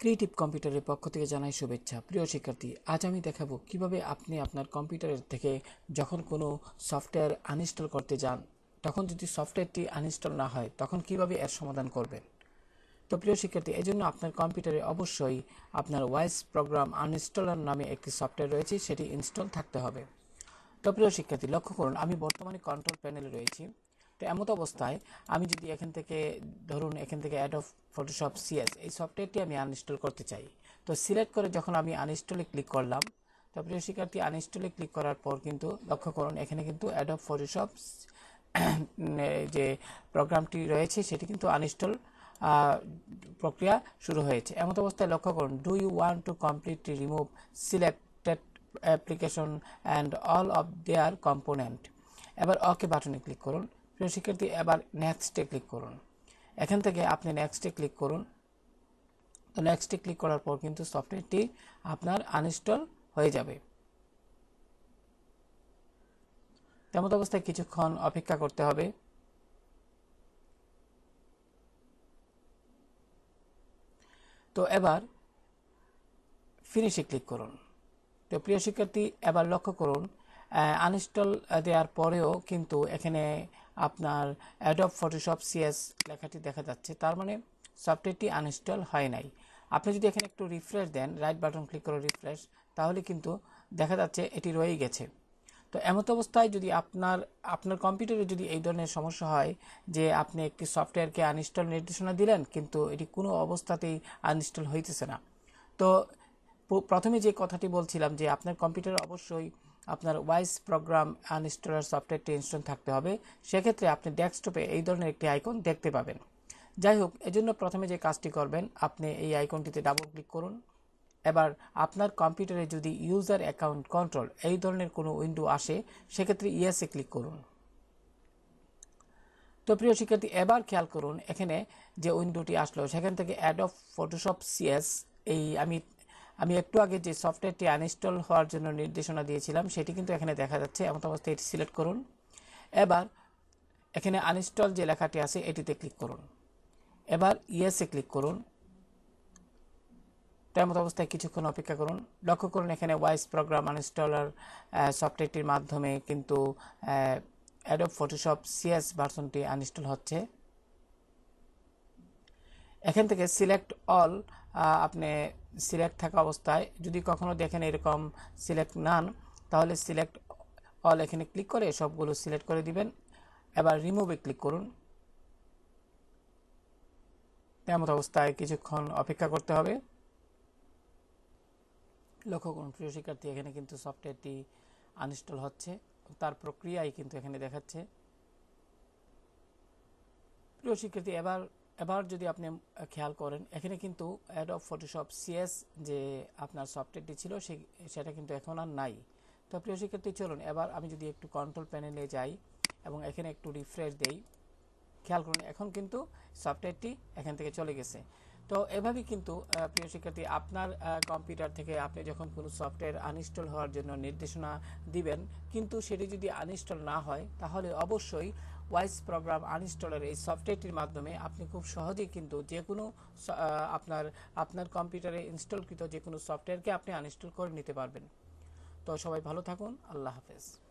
creative কম্পিউটারের পক্ষ থেকে জানাই শুভেচ্ছা প্রিয় শিক্ষার্থী আজ আমি দেখাবো কিভাবে আপনি আপনার কম্পিউটারের থেকে যখন কোনো সফটওয়্যার আনইনস্টল করতে যান তখন যদি সফটওয়্যারটি আনইনস্টল না হয় তখন কিভাবে এর সমাধান করবেন তো প্রিয় শিক্ষার্থী এই জন্য আপনার কম্পিউটারে অবশ্যই আপনার ওয়াইস প্রোগ্রাম আনইনস্টলার নামে একটি সফটওয়্যার রয়েছে সেটি ইনস্টল থাকতে হবে তো প্রিয় শিক্ষার্থী লক্ষ্য করুন আমি বর্তমানে কন্ট্রোল প্যানেলে রয়েছি তো এমত অবস্থায় আমি যদি এখান থেকে ধরুন এখান থেকে অ্যাড অফ ফটোশপ সিএস এই সফটওয়্যারটি আমি আনইনস্টল করতে চাই তো সিলেক্ট করে যখন আমি আনইনস্টলে ক্লিক করলাম তো প্রিয় শিক্ষার্থী আনইনস্টলে ক্লিক করার পর কিন্তু লক্ষ্য করুন এখানে কিন্তু অ্যাড অফ ফটোশপ যে প্রোগ্রামটি রয়েছে সেটি কিন্তু আনইনস্টল প্রক্রিয়া শুরু হয়েছে এমত অবস্থায় লক্ষ্য করুন do you want to completely remove select application and all of their component এবার ওকে বাটনে ক্লিক করুন প্রিয় শিক্ষার্থী এবার নেক্সটে ক্লিক করুন এখান থেকে আপনি নেক্সটে ক্লিক করুন তো নেক্সটে ক্লিক করার পর কিন্তু সফটওয়্যারটি আপনার আনইনস্টল হয়ে যাবে তেমন অবস্থায় কিছুক্ষণ অপেক্ষা করতে হবে তো এবার ফিনিশে ক্লিক করুন তো প্রিয় শিক্ষার্থী এবার লক্ষ্য করুন আনইনস্টল দেওয়ার পরেও কিন্তু এখানে আপনার অ্যাডব ফটোশপ সিএস লেখাটি দেখা যাচ্ছে তার মানে সফটওয়্যারটি আনইনস্টল হয় নাই আপনি যদি এখানে একটু রিফ্রেশ দেন রাইট বাটন ক্লিক করে রিফ্রেশ তাহলে কিন্তু দেখা যাচ্ছে এটি রয়েই গেছে তো এমত অবস্থায় যদি আপনার আপনার কম্পিউটারে যদি এই ধরনের সমস্যা হয় যে আপনি একটি সফটওয়্যারকে আনইনস্টল নির্দেশনা দিলেন কিন্তু এটি কোনো অবস্থাতেই আনইনস্টল হইতেছে না তো প্রথমে যে কথাটি বলছিলাম যে আপনার কম্পিউটার অবশ্যই আপনার ওয়াইস প্রোগ্রাম আনইনস্টলার সফটওয়্যারটি ইনস্টল থাকতে হবে সেক্ষেত্রে আপনি ডেস্কটপে এই ধরনের একটি আইকন দেখতে পাবেন যাই হোক এজন্য প্রথমে যে কাজটি করবেন আপনি এই আইকনটিতে ডাবল ক্লিক করুন এবার আপনার কম্পিউটারে যদি ইউজার অ্যাকাউন্ট কন্ট্রোল এই ধরনের কোনো উইন্ডো আসে সেক্ষেত্রে ইএসএ ক্লিক করুন তো প্রিয় শিক্ষার্থী এবার খেয়াল করুন এখানে যে উইন্ডোটি আসলো সেখান থেকে অ্যাড অফ ফটোশপ সিএস এই আমি আমি একটু আগে যে সফটওয়্যারটি আনইনস্টল হওয়ার জন্য নির্দেশনা দিয়েছিলাম সেটি কিন্তু এখানে দেখা যাচ্ছে এমন অবস্থায় এটি সিলেক্ট করুন এবার এখানে আনইনস্টল যে লেখাটি আছে এটিতে ক্লিক করুন এবার ইয়েসে ক্লিক করুন তেমত অবস্থায় কিছুক্ষণ অপেক্ষা করুন লক্ষ্য করুন এখানে ওয়াইস প্রোগ্রাম আনইনস্টলার সফটওয়্যারটির মাধ্যমে কিন্তু অ্যাডব ফটোশপ সিএস ভার্সনটি আনইনস্টল হচ্ছে এখান থেকে সিলেক্ট অল আপনি সিলেক্ট থাকা অবস্থায় যদি কখনো দেখেন এরকম সিলেক্ট নান তাহলে সিলেক্ট অল এখানে ক্লিক করে সবগুলো সিলেক্ট করে দিবেন এবার রিমুভে ক্লিক করুন এমন অবস্থায় কিছুক্ষণ অপেক্ষা করতে হবে লক্ষ্য করুন প্রিয় শিক্ষার্থী এখানে কিন্তু সফটওয়্যারটি আনইনস্টল হচ্ছে তার প্রক্রিয়াই কিন্তু এখানে দেখাচ্ছে প্রিয় শিক্ষার্থী এবার এবার যদি আপনি খেয়াল করেন এখানে কিন্তু অ্যাড অফ ফটোশপ সিএস যে আপনার সফটওয়্যারটি ছিল সেটা কিন্তু এখন আর নাই তো প্রিয় শিক্ষার্থী চলুন এবার আমি যদি একটু কন্ট্রোল প্যানেলে যাই এবং এখানে একটু রিফ্রেশ দেই খেয়াল করুন এখন কিন্তু সফটওয়্যারটি এখান থেকে চলে গেছে তো এভাবে কিন্তু প্রিয় শিক্ষার্থী আপনার কম্পিউটার থেকে আপনি যখন কোনো সফটওয়্যার আনইনস্টল হওয়ার জন্য নির্দেশনা দিবেন কিন্তু সেটি যদি আনইনস্টল না হয় তাহলে অবশ্যই ওয়াইস প্রোগ্রাম আনইনস্টলের এই সফটওয়্যারটির মাধ্যমে আপনি খুব সহজেই কিন্তু যে কোনো আপনার আপনার কম্পিউটারে ইনস্টলকৃত যে কোনো সফটওয়্যারকে আপনি আনইনস্টল করে নিতে পারবেন তো সবাই ভালো থাকুন আল্লাহ হাফেজ